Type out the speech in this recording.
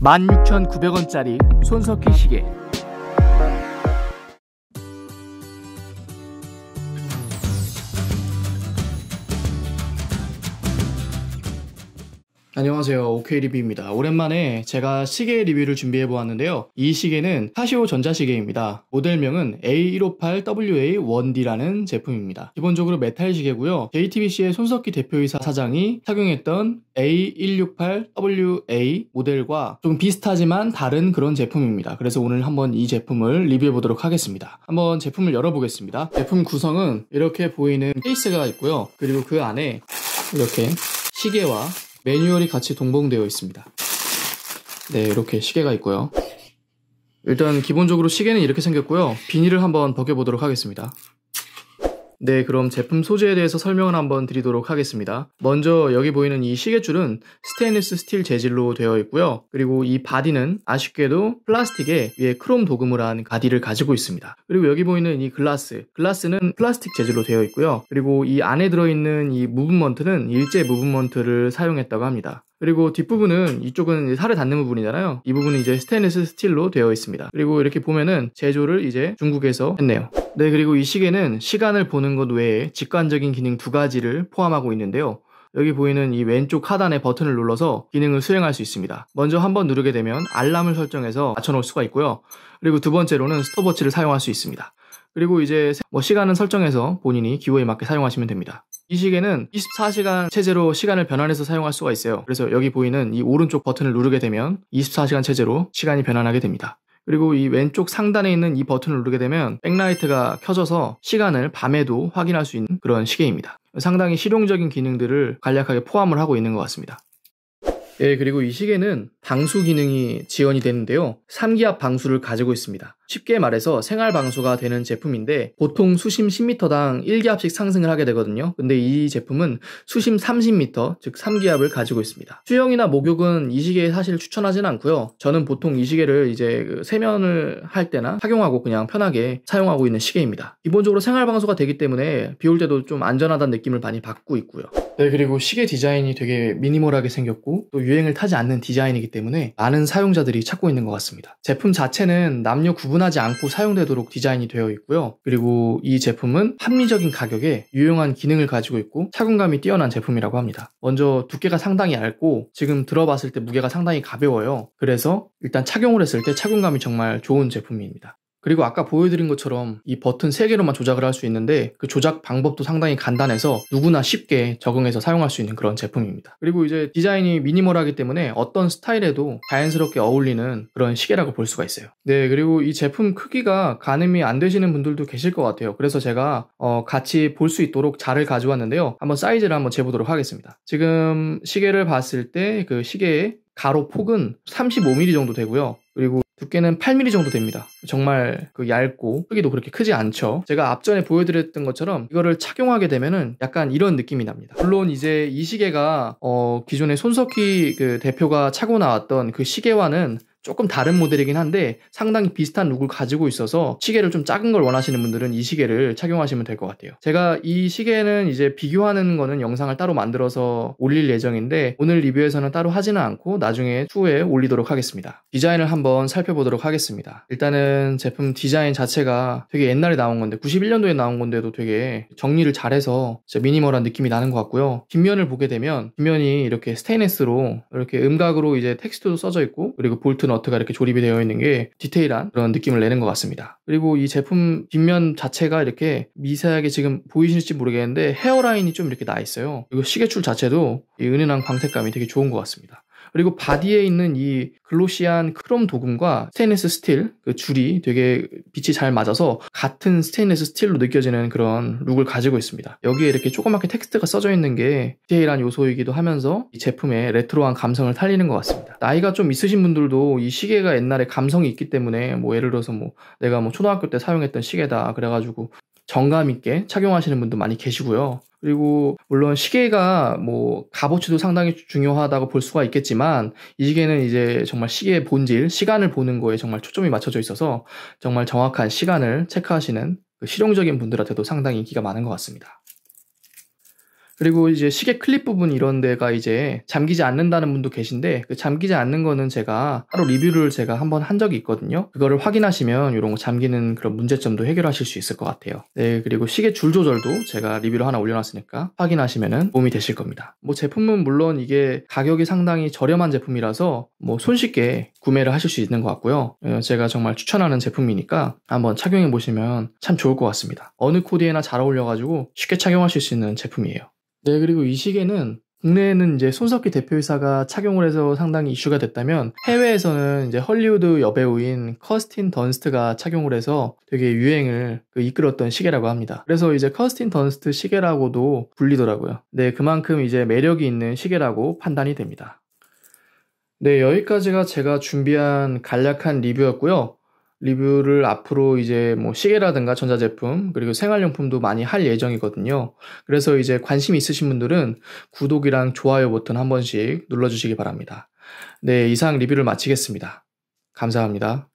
16,900원짜리 손석희 시계 안녕하세요. OK 리뷰입니다. 오랜만에 제가 시계 리뷰를 준비해 보았는데요. 이 시계는 카시오 전자시계입니다. 모델명은 A158WA1D라는 제품입니다. 기본적으로 메탈 시계고요. JTBC의 손석희 대표이사 사장이 착용했던 A168WA 모델과 좀 비슷하지만 다른 그런 제품입니다. 그래서 오늘 한번 이 제품을 리뷰해 보도록 하겠습니다. 한번 제품을 열어보겠습니다. 제품 구성은 이렇게 보이는 케이스가 있고요. 그리고 그 안에 이렇게 시계와 매뉴얼이 같이 동봉되어 있습니다. 네, 이렇게 시계가 있고요. 일단 기본적으로 시계는 이렇게 생겼고요. 비닐을 한번 벗겨보도록 하겠습니다. 네, 그럼 제품 소재에 대해서 설명을 한번 드리도록 하겠습니다. 먼저 여기 보이는 이 시계줄은 스테인리스 스틸 재질로 되어 있고요. 그리고 이 바디는 아쉽게도 플라스틱에 위에 크롬 도금을 한 가디를 가지고 있습니다. 그리고 여기 보이는 이 글라스, 글라스는 플라스틱 재질로 되어 있고요. 그리고 이 안에 들어있는 이 무브먼트는 일제 무브먼트를 사용했다고 합니다. 그리고 뒷부분은 이쪽은 살을 닿는 부분이잖아요. 이 부분은 이제 스테인리스 스틸로 되어 있습니다. 그리고 이렇게 보면은 제조를 이제 중국에서 했네요. 네, 그리고 이 시계는 시간을 보는 것 외에 직관적인 기능 두 가지를 포함하고 있는데요. 여기 보이는 이 왼쪽 하단의 버튼을 눌러서 기능을 수행할 수 있습니다. 먼저 한번 누르게 되면 알람을 설정해서 맞춰놓을 수가 있고요. 그리고 두 번째로는 스톱워치를 사용할 수 있습니다. 그리고 이제 뭐 시간은 설정해서 본인이 기호에 맞게 사용하시면 됩니다. 이 시계는 24시간 체제로 시간을 변환해서 사용할 수가 있어요. 그래서 여기 보이는 이 오른쪽 버튼을 누르게 되면 24시간 체제로 시간이 변환하게 됩니다. 그리고 이 왼쪽 상단에 있는 이 버튼을 누르게 되면 백라이트가 켜져서 시간을 밤에도 확인할 수 있는 그런 시계입니다. 상당히 실용적인 기능들을 간략하게 포함을 하고 있는 것 같습니다. 예, 그리고 이 시계는 방수 기능이 지원이 되는데요. 3기압 방수를 가지고 있습니다. 쉽게 말해서 생활 방수가 되는 제품인데 보통 수심 10m당 1기압씩 상승을 하게 되거든요. 근데 이 제품은 수심 30m, 즉 3기압을 가지고 있습니다. 수영이나 목욕은 이 시계 에 사실 추천하진 않고요. 저는 보통 이 시계를 이제 그 세면을 할 때나 착용하고 그냥 편하게 사용하고 있는 시계입니다. 기본적으로 생활 방수가 되기 때문에 비 올 때도 좀 안전하다는 느낌을 많이 받고 있고요. 네, 그리고 시계 디자인이 되게 미니멀하게 생겼고 또 유행을 타지 않는 디자인이기 때문에 많은 사용자들이 찾고 있는 것 같습니다. 제품 자체는 남녀 구분하지 않고 사용되도록 디자인이 되어 있고요. 그리고 이 제품은 합리적인 가격에 유용한 기능을 가지고 있고 착용감이 뛰어난 제품이라고 합니다. 먼저 두께가 상당히 얇고 지금 들어봤을 때 무게가 상당히 가벼워요. 그래서 일단 착용을 했을 때 착용감이 정말 좋은 제품입니다. 그리고 아까 보여드린 것처럼 이 버튼 3개로만 조작을 할 수 있는데 그 조작 방법도 상당히 간단해서 누구나 쉽게 적응해서 사용할 수 있는 그런 제품입니다. 그리고 이제 디자인이 미니멀하기 때문에 어떤 스타일에도 자연스럽게 어울리는 그런 시계라고 볼 수가 있어요. 네, 그리고 이 제품 크기가 가늠이 안 되시는 분들도 계실 것 같아요. 그래서 제가 어, 같이 볼 수 있도록 자를 가져왔는데요. 한번 사이즈를 한번 재보도록 하겠습니다. 지금 시계를 봤을 때 그 시계의 가로 폭은 35mm 정도 되고요. 그리고 두께는 8mm 정도 됩니다. 정말 그 얇고 크기도 그렇게 크지 않죠. 제가 앞전에 보여드렸던 것처럼 이거를 착용하게 되면은 약간 이런 느낌이 납니다. 물론 이제 이 시계가 어 기존에 손석희 그 대표가 차고 나왔던 그 시계와는 조금 다른 모델이긴 한데 상당히 비슷한 룩을 가지고 있어서 시계를 좀 작은 걸 원하시는 분들은 이 시계를 착용하시면 될 것 같아요. 제가 이 시계는 이제 비교하는 거는 영상을 따로 만들어서 올릴 예정인데 오늘 리뷰에서는 따로 하지는 않고 나중에 후에 올리도록 하겠습니다. 디자인을 한번 살펴보도록 하겠습니다. 일단은 제품 디자인 자체가 되게 옛날에 나온 건데 91년도에 나온 건데도 되게 정리를 잘해서 진짜 미니멀한 느낌이 나는 것 같고요. 뒷면을 보게 되면 뒷면이 이렇게 스테인레스로 이렇게 음각으로 이제 텍스트도 써져 있고 그리고 볼트너 너트가 이렇게 조립이 되어 있는 게 디테일한 그런 느낌을 내는 것 같습니다. 그리고 이 제품 뒷면 자체가 이렇게 미세하게 지금 보이실지 모르겠는데 헤어라인이 좀 이렇게 나 있어요. 그리고 시계줄 자체도 은은한 광택감이 되게 좋은 것 같습니다. 그리고 바디에 있는 이 글로시한 크롬 도금과 스테인리스 스틸 그 줄이 되게 빛이 잘 맞아서 같은 스테인리스 스틸로 느껴지는 그런 룩을 가지고 있습니다. 여기에 이렇게 조그맣게 텍스트가 써져 있는 게 디테일한 요소이기도 하면서 이 제품의 레트로한 감성을 살리는 것 같습니다. 나이가 좀 있으신 분들도 이 시계가 옛날에 감성이 있기 때문에 뭐 예를 들어서 뭐 내가 뭐 초등학교 때 사용했던 시계다 그래가지고 정감 있게 착용하시는 분도 많이 계시고요. 그리고 물론 시계가 뭐 값어치도 상당히 중요하다고 볼 수가 있겠지만 이 시계는 이제 정말 시계의 본질, 시간을 보는 거에 정말 초점이 맞춰져 있어서 정말 정확한 시간을 체크하시는 그 실용적인 분들한테도 상당히 인기가 많은 것 같습니다. 그리고 이제 시계 클립 부분 이런 데가 이제 잠기지 않는다는 분도 계신데 그 잠기지 않는 거는 제가 따로 리뷰를 제가 한 번 한 적이 있거든요. 그거를 확인하시면 이런 거 잠기는 그런 문제점도 해결하실 수 있을 것 같아요. 네, 그리고 시계 줄 조절도 제가 리뷰를 하나 올려놨으니까 확인하시면 도움이 되실 겁니다. 뭐 제품은 물론 이게 가격이 상당히 저렴한 제품이라서 뭐 손쉽게 구매를 하실 수 있는 것 같고요. 어, 제가 정말 추천하는 제품이니까 한번 착용해 보시면 참 좋을 것 같습니다. 어느 코디에나 잘 어울려가지고 쉽게 착용하실 수 있는 제품이에요. 네, 그리고 이 시계는 국내에는 이제 손석희 대표이사가 착용을 해서 상당히 이슈가 됐다면 해외에서는 이제 헐리우드 여배우인 커스틴 던스트가 착용을 해서 되게 유행을 그 이끌었던 시계라고 합니다. 그래서 이제 커스틴 던스트 시계라고도 불리더라고요. 네, 그만큼 이제 매력이 있는 시계라고 판단이 됩니다. 네, 여기까지가 제가 준비한 간략한 리뷰였고요. 리뷰를 앞으로 이제 뭐 시계라든가 전자제품 그리고 생활용품도 많이 할 예정이거든요. 그래서 이제 관심 있으신 분들은 구독이랑 좋아요 버튼 한 번씩 눌러주시기 바랍니다. 네, 이상 리뷰를 마치겠습니다. 감사합니다.